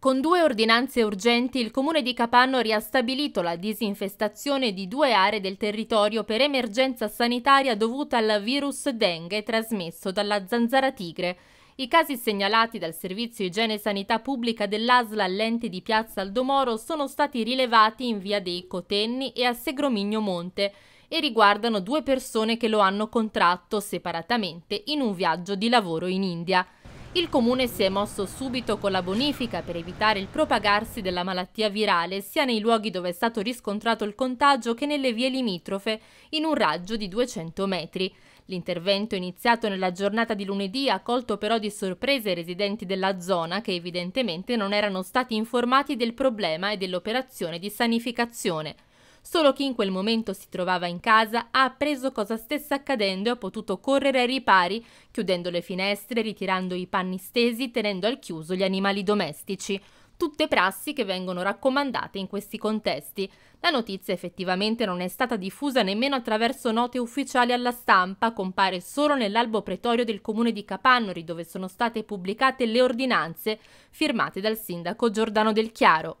Con due ordinanze urgenti il comune di Capanno ha stabilito la disinfestazione di due aree del territorio per emergenza sanitaria dovuta al virus dengue trasmesso dalla zanzara tigre. I casi segnalati dal Servizio Igiene e Sanità Pubblica dell'ASLA all'ente di Piazza Aldomoro sono stati rilevati in via dei Cotenni e a Segromigno Monte e riguardano due persone che lo hanno contratto separatamente in un viaggio di lavoro in India. Il comune si è mosso subito con la bonifica per evitare il propagarsi della malattia virale sia nei luoghi dove è stato riscontrato il contagio che nelle vie limitrofe in un raggio di 200 metri. L'intervento iniziato nella giornata di lunedì ha colto però di sorpresa i residenti della zona che evidentemente non erano stati informati del problema e dell'operazione di sanificazione. Solo chi in quel momento si trovava in casa ha appreso cosa stesse accadendo e ha potuto correre ai ripari, chiudendo le finestre, ritirando i panni stesi, tenendo al chiuso gli animali domestici tutte prassi che vengono raccomandate in questi contesti. La notizia effettivamente non è stata diffusa nemmeno attraverso note ufficiali alla stampa, compare solo nell'albo pretorio del comune di Capannori dove sono state pubblicate le ordinanze firmate dal sindaco Giordano del Chiaro.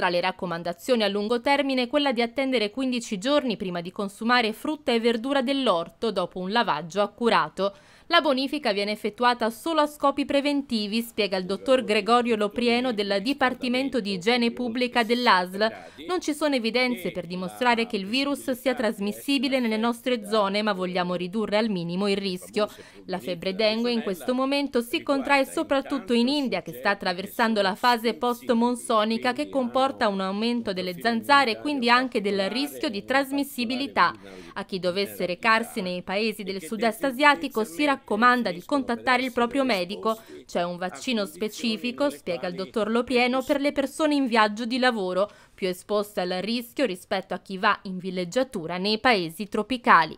Tra le raccomandazioni a lungo termine quella di attendere 15 giorni prima di consumare frutta e verdura dell'orto dopo un lavaggio accurato. La bonifica viene effettuata solo a scopi preventivi, spiega il dottor Gregorio Loprieno del Dipartimento di Igiene Pubblica dell'ASL. Non ci sono evidenze per dimostrare che il virus sia trasmissibile nelle nostre zone, ma vogliamo ridurre al minimo il rischio. La febbre dengue in questo momento si contrae soprattutto in India, che sta attraversando la fase post-monsonica che comporta un aumento delle zanzare e quindi anche del rischio di trasmissibilità. A chi dovesse recarsi nei paesi del sud-est asiatico si raccomanda raccomanda di contattare il proprio medico. C'è un vaccino specifico, spiega il dottor Lopieno, per le persone in viaggio di lavoro, più esposte al rischio rispetto a chi va in villeggiatura nei paesi tropicali.